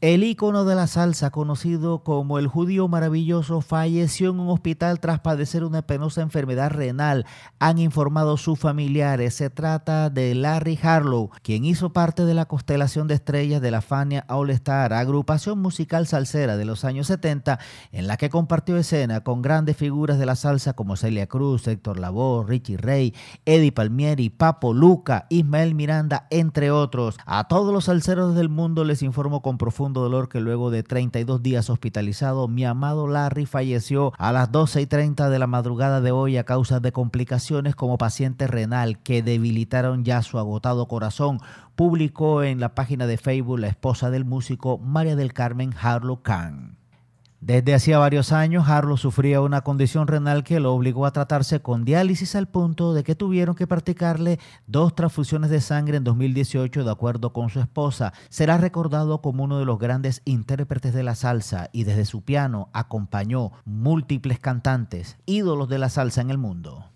El ícono de la salsa, conocido como el judío maravilloso, falleció en un hospital tras padecer una penosa enfermedad renal, han informado sus familiares. Se trata de Larry Harlow, quien hizo parte de la constelación de estrellas de la Fania All Star, agrupación musical salsera de los años 70, en la que compartió escena con grandes figuras de la salsa como Celia Cruz, Héctor Lavoe, Richie Rey, Eddie Palmieri, Papo Luca, Ismael Miranda, entre otros. A todos los salseros del mundo les informo con profundidad dolor que luego de 32 días hospitalizado, mi amado Larry falleció a las 12 y 30 de la madrugada de hoy a causa de complicaciones como paciente renal que debilitaron ya su agotado corazón, publicó en la página de Facebook la esposa del músico María del Carmen Harlow Khan. Desde hacía varios años, Harlow sufría una condición renal que lo obligó a tratarse con diálisis al punto de que tuvieron que practicarle dos transfusiones de sangre en 2018 de acuerdo con su esposa. Será recordado como uno de los grandes intérpretes de la salsa y desde su piano acompañó múltiples cantantes, ídolos de la salsa en el mundo.